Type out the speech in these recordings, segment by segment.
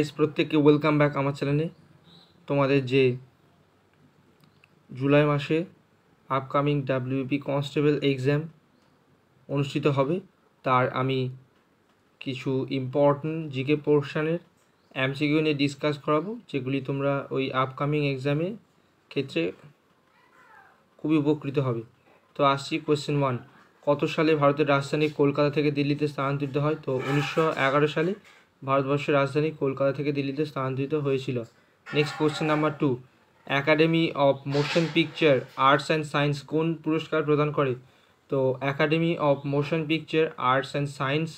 guys প্রত্যেককে welcome back আমার চ্যানেলে তোমাদের যে জুলাই মাসে আপকামিং ডাব্লিউপি কনস্টেবল এক্সাম অনুষ্ঠিত হবে তার আমি কিছু ইম্পর্ট্যান্ট জিকে পোর্শানের এমসিকিউ নিয়ে ডিসকাস করাবো যেগুলি তোমরা ওই আপকামিং এক্সামে ক্ষেত্রে খুবই উপকৃত হবে তো আসছি কোয়েশ্চেন ওয়ান কত সালে ভারতের রাজধানী কলকাতা থেকে দিল্লিতে স্থানান্তরিত হয় তো উনিশশো সালে ভারতবর্ষের রাজধানী কলকাতা থেকে দিল্লিতে স্থানান্তরিত হয়েছিল next question number two academy of motion picture arts and science কোন পুরস্কার প্রদান করে তো academy of motion picture arts and science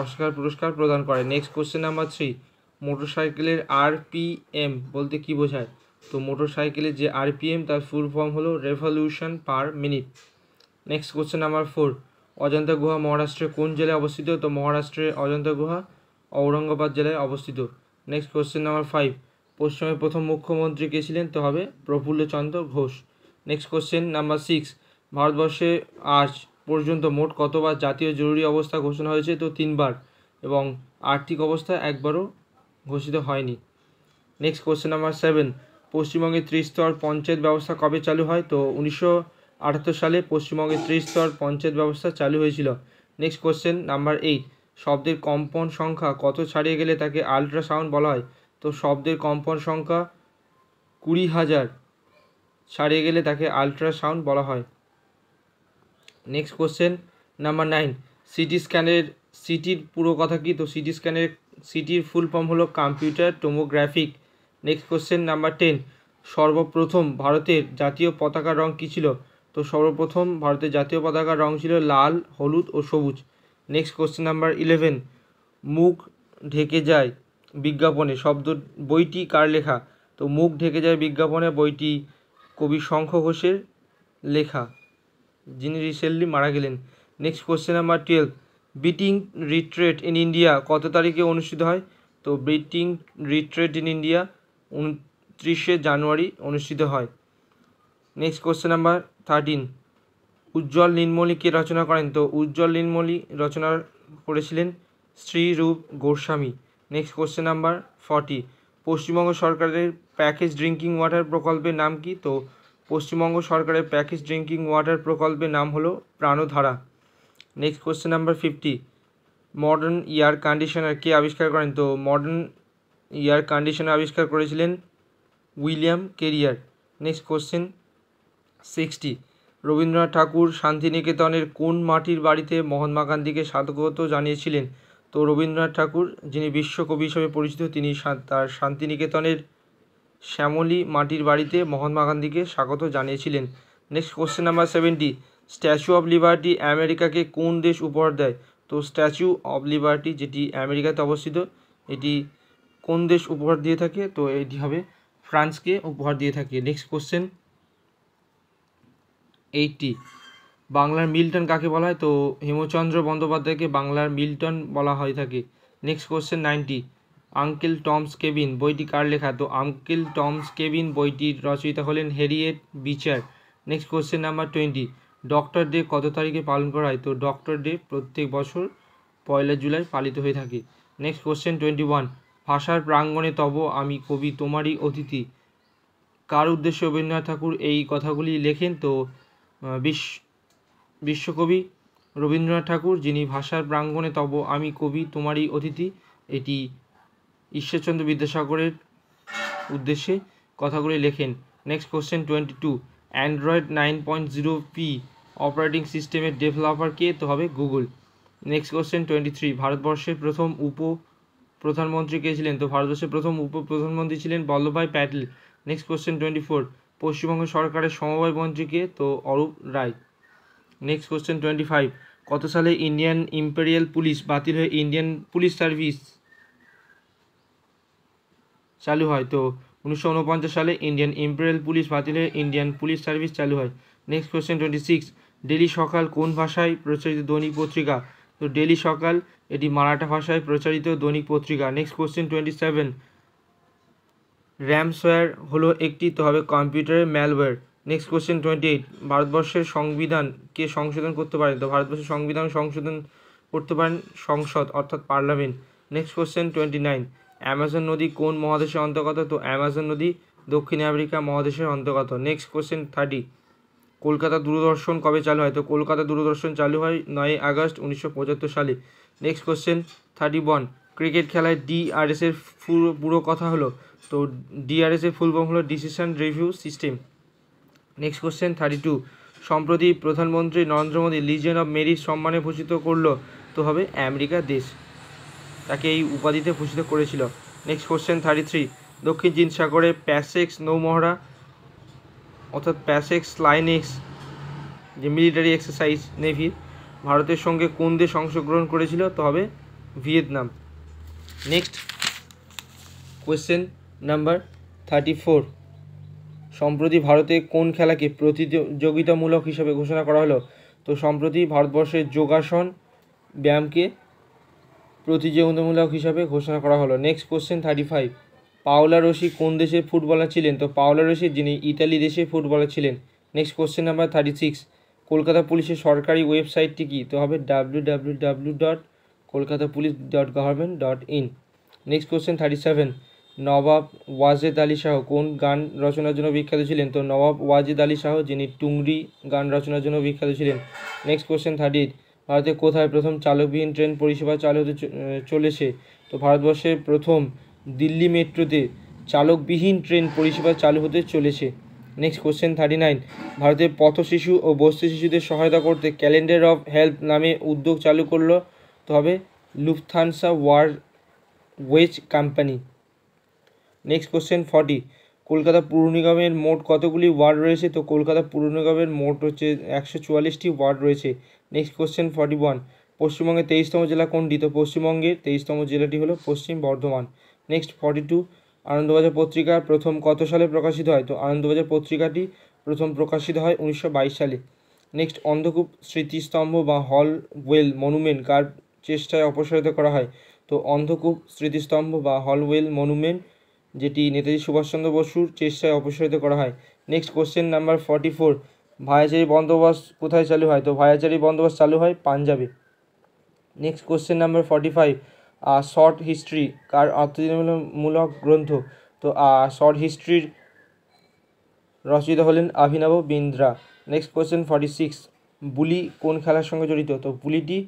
Oscar পুরস্কার প্রদান করে নেক্সট কোশ্চেন নাম্বার থ্রি মোটরসাইকেলের আরপিএম বলতে কি বোঝায় তো মোটরসাইকেলের যে আরপিএম তার ফুল ফর্ম হলো revolution per minute next question number four Ajanta গুহা মহারাষ্ট্রের কোন জেলায় অবস্থিত তো মহারাষ্ট্রের অজন্তা গুহা ঔরঙ্গাবাদ জেলায় অবস্থিত নেক্সট কোশ্চেন নাম্বার ফাইভ পশ্চিমের প্রথম মুখ্যমন্ত্রী কে ছিলেন তো হবে Prafulla Chandra Ghosh next question number six ভারতবর্ষে আজ পর্যন্ত মোট কতবার জাতীয় জরুরি অবস্থা ঘোষণা হয়েছে তো তিনবার এবং আর্থিক অবস্থা একবারও ঘোষিত হয়নি নেক্সট কোশ্চেন নাম্বার সেভেন পশ্চিমবঙ্গে ত্রিস্তর পঞ্চায়েত ব্যবস্থা কবে চালু হয় তো উনিশশো আঠাত্তর সালে পশ্চিমবঙ্গে ত্রিস্তর পঞ্চায়েত ব্যবস্থা চালু হয়েছিল নেক্সট কোশ্চেন নাম্বার এইট শব্দের কম্পন সংখ্যা কত ছাড়িয়ে গেলে তাকে আল্ট্রাসাউন্ড বলা হয় তো শব্দের কম্পন সংখ্যা কুড়ি হাজার ছাড়িয়ে গেলে তাকে আল্ট্রাসাউন্ড বলা হয় next question number nine CT স্ক্যানের সিটির পুরো কথা কী তো সিটি স্ক্যানের সিটির ফুল ফর্ম হলো computer tomographic next question number ten সর্বপ্রথম ভারতের জাতীয় পতাকার রং কী ছিল তো সর্বপ্রথম ভারতের জাতীয় পতাকার রং ছিল লাল হলুদ ও সবুজ নেক্সট কোশ্চেন নাম্বার ইলেভেন মুখ ঢেকে যায় বিজ্ঞাপনে শব্দ বইটি কার লেখা তো মুখ ঢেকে যায় বিজ্ঞাপনে বইটি কবি শঙ্খ ঘোষের লেখা যিনি রিসেন্টলি মারা গেলেন next question number twelve beating retreat in India কত তারিখে অনুষ্ঠিত হয় তো বিটিং রিট্রেট ইন ইন্ডিয়া উনত্রিশে জানুয়ারি অনুষ্ঠিত হয় next question number thirteen Ujjwal Nilamoni কে রচনা করেন তো উজ্জ্বল নীলমলি রচনা করেছিলেন Srirup Goswami next question number forty Paschimbanga সরকারের প্যাকেজ ড্রিঙ্কিং ওয়াটার প্রকল্পের নাম কি তো পশ্চিমবঙ্গ সরকারের প্যাকেজ ড্রিঙ্কিং ওয়াটার প্রকল্পের নাম হলো Pranadhara next question number fifty modern air conditioner কে আবিষ্কার করেন তো মডার্ন এয়ার কন্ডিশনার আবিষ্কার করেছিলেন William Carrier next question sixty Rabindranath Thakur শান্তিনিকেতনের কোন মাটির বাড়িতে মহাত্মা গান্ধীকে স্বাগত জানিয়েছিলেন তো রবীন্দ্রনাথ ঠাকুর যিনি বিশ্বকবি হিসেবে পরিচিত তিনি তার শান্তিনিকেতনের শ্যামলী মাটির বাড়িতে মহাত্মা গান্ধীকে স্বাগত জানিয়েছিলেন next question number seventy statue of liberty আমেরিকাকে কোন দেশ উপহার দেয় তো স্ট্যাচু অফ লিবার্টি যেটি আমেরিকাতে অবস্থিত এটি কোন দেশ উপহার দিয়ে থাকে তো এটি হবে ফ্রান্সকে উপহার দিয়ে থাকে নেক্সট কোশ্চেন এইটটি বাংলার মিল্টন কাকে বলা হয় তো হেমচন্দ্র বন্দ্যোপাধ্যায়কে বাংলার মিল্টন বলা হয়ে থাকে next question ninety uncle Tom's cabin বইটি কার লেখা তো আঙ্কেল টমস কেবিন বইটির রচয়িতা হলেন Harriet Beecher next question number twenty doctor day কত তারিখে পালন করা হয় তো ডক্টর ডে প্রত্যেক বছর পয়লা জুলাই পালিত হয়ে থাকে নেক্সট কোশ্চেন টোয়েন্টি ওয়ান ভাষার প্রাঙ্গণে তব আমি কবি তোমারই অতিথি কার উদ্দেশ্যে রবীন্দ্রনাথ ঠাকুর এই কথাগুলি লেখেন তো বিশ্বকবি রবীন্দ্রনাথ ঠাকুর যিনি ভাষার প্রাঙ্গণে তব আমি কবি তোমারই অতিথি এটি ঈশ্বরচন্দ্র বিদ্যাসাগরের উদ্দেশ্যে কথাগুলি লেখেন next question twenty two Android nine point zero P operating সিস্টেমের ডেভেলপার কে তো হবে Google next question twenty three ভারতবর্ষের প্রথম উপ প্রধানমন্ত্রী কে ছিলেন তো ভারতবর্ষের প্রথম উপ প্রধানমন্ত্রী ছিলেন Vallabhbhai Patel next question twenty four Paschimbanga সরকারের সমবায় মন্ত্রীকে তো Arup Roy next question twenty five কত সালে ইন্ডিয়ান ইম্পেরিয়াল পুলিশ বাতিল হয়ে ইন্ডিয়ান পুলিশ সার্ভিস চালু হয় তো উনিশশো সালে ইন্ডিয়ান ইম্পেরিয়াল পুলিশ বাতিল হয়ে ইন্ডিয়ান পুলিশ সার্ভিস চালু হয় next question twenty six daily Sakal কোন ভাষায় প্রচারিত দৈনিক পত্রিকা তো ডেলি সকাল এটি মারাঠা ভাষায় প্রচারিত দৈনিক পত্রিকা next question twenty seven ransomware হলো একটি তবে কম্পিউটারের malware next question twenty eight ভারতবর্ষের সংবিধান কে সংশোধন করতে পারেন তো ভারতবর্ষের সংবিধান সংশোধন করতে পারেন সংসদ অর্থাৎ parliament next question twenty nine Amazon নদী কোন মহাদেশের অন্তর্গত তো অ্যামাজন নদী দক্ষিণ আফ্রিকা মহাদেশের অন্তর্গত next question thirty Kolkata Doordarshan কবে চালু হয় তো কলকাতা দূরদর্শন চালু হয় নয় আগস্ট উনিশশো সালে next question thirty one cricket খেলায় ডিআরএসের পুরো পুরো কথা হলো তো ডিআরএস এর ফুল ফর্ম হলো decision review system next question thirty two সম্প্রতি প্রধানমন্ত্রী Narendra Modi legion of merit সম্মানে ভূষিত করল তো হবে আমেরিকা দেশ তাকে এই উপাধিতে ভূষিত করেছিল নেক্সট কোশ্চেন থার্টি থ্রি দক্ষিণ চীন সাগরে প্যাসেক্স নৌমহড়া অর্থাৎ প্যাসেক্স লাইনেক্স যে মিলিটারি এক্সারসাইজ নেভির ভারতের সঙ্গে কোন দেশ অংশগ্রহণ করেছিল তো হবে Vietnam next question number thirty four সম্প্রতি ভারতে কোন খেলাকে প্রতিযোগিতামূলক হিসেবে ঘোষণা করা হলো তো সম্প্রতি ভারতবর্ষের যোগাসন ব্যায়ামকে প্রতিযোগিতামূলক হিসাবে ঘোষণা করা হলো next question thirty five Paolo Rossi কোন দেশে ফুটবলার ছিলেন তো পাওলা রশি যিনি ইতালি দেশে ফুটবলার ছিলেন next question number thirty six Kolkata পুলিশের সরকারি ওয়েবসাইটটি কী তো হবে W W W dot Kolkata police dot government dot in next question thirty seven Nawab Wajid Ali Shah কোন গান রচনার জন্য বিখ্যাত ছিলেন তো নবাব ওয়াজেদ আলী শাহ যিনি টুংরি গান রচনার জন্য বিখ্যাত ছিলেন নেক্সট কোশ্চেন থার্টি এইট ভারতে কোথায় প্রথম চালকবিহীন ট্রেন পরিষেবা চালু হতে চলেছে তো ভারতবর্ষের প্রথম দিল্লি মেট্রোতে চালকবিহীন ট্রেন পরিষেবা চালু হতে চলেছে নেক্সট কোয়েশ্চেন থার্টি নাইন ভারতে পথ শিশু ও বস্তি শিশুদের সহায়তা করতে ক্যালেন্ডার অফ হেল্প নামে উদ্যোগ চালু করলো তবে হবে Lufthansa airways company next question forty Kolkata পুর নিগমের মোট কতগুলি ওয়ার্ড রয়েছে তো কলকাতা পুর নিগমের মোট হচ্ছে একশো চুয়াল্লিশটি ওয়ার্ড রয়েছে নেক্সট কোশ্চেন ফর্টি ওয়ান পশ্চিমবঙ্গের তেইশতম জেলা কোনটি তো পশ্চিমবঙ্গের তেইশতম জেলাটি হলো Paschim Bardhaman next forty two Anandabazar Patrika প্রথম কত সালে প্রকাশিত হয় তো আনন্দবাজার পত্রিকাটি প্রথম প্রকাশিত হয় উনিশশো সালে নেক্সট অন্ধকূপ স্মৃতিস্তম্ভ বা হল ওয়েল মনুমেন্ট কার চেষ্টায় অপসারিত করা হয় তো অন্ধকূপ স্মৃতিস্তম্ভ বা হলওয়েল মনুমেন্ট যেটি নেতাজি সুভাষচন্দ্র বসুর চেষ্টায় অপসারিত করা হয় next question number forty four ভায়াচারি বন্দোবস্ত কোথায় চালু হয় তো ভায়াচারি বন্দোবস্ত চালু হয় পাঞ্জাবে next question number forty five short history কার অর্থনীতিমূলক গ্রন্থ তো শর্ট হিস্ট্রির রচিত হলেন Abhinav Bindra next question forty six bully কোন খেলার সঙ্গে জড়িত তো বুলিটি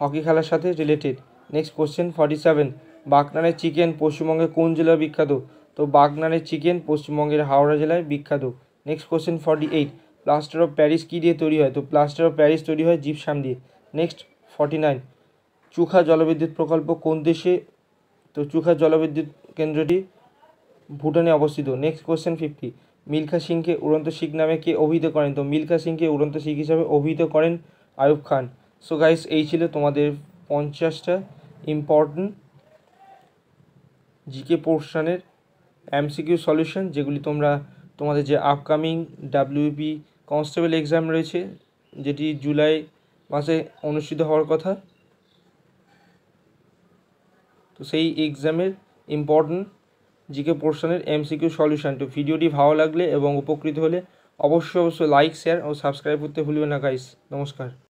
হকি খেলার সাথে related next question forty seven বাগনানের চিকেন পশ্চিমবঙ্গে কোন জেলায় বিখ্যাত তো বাগনানের চিকেন পশ্চিমবঙ্গের হাওড়া জেলায় বিখ্যাত next question forty eight plaster of Paris কী দিয়ে তৈরি হয় তো প্লাস্টার অফ প্যারিস তৈরি হয় জিপসাম দিয়ে নেক্সট ফর্টি নাইন চুখা জলবিদ্যুৎ প্রকল্প কোন দেশে তো চুখা জলবিদ্যুৎ কেন্দ্রটি ভুটানে অবস্থিত নেক্সট কোশ্চেন ফিফটি মিলখা সিংকে উড়ন্ত শিখ নামে কে অভিহিত করেন তো মিলখা সিংকে উড়ন্ত শিখ হিসাবে অভিহিত করেন আয়ুব খান সো গাইস এই ছিল তোমাদের পঞ্চাশটা ইম্পর্টেন্ট জিকে পোর্শানের এমসিকিউ সলিউশন যেগুলি তোমরা তোমাদের যে আপকামিং ডাব্লিউপি কনস্টেবল এক্সাম রয়েছে যেটি জুলাই মাসে অনুষ্ঠিত হওয়ার কথা তো সেই এক্সামের ইম্পর্টেন্ট জিকে পোর্শনের এমসিকিউ সলিউশন তো ভিডিওটি ভালো লাগলে এবং উপকৃত হলে অবশ্যই অবশ্যই লাইক শেয়ার ও সাবস্ক্রাইব করতে ভুলবে না গাইস নমস্কার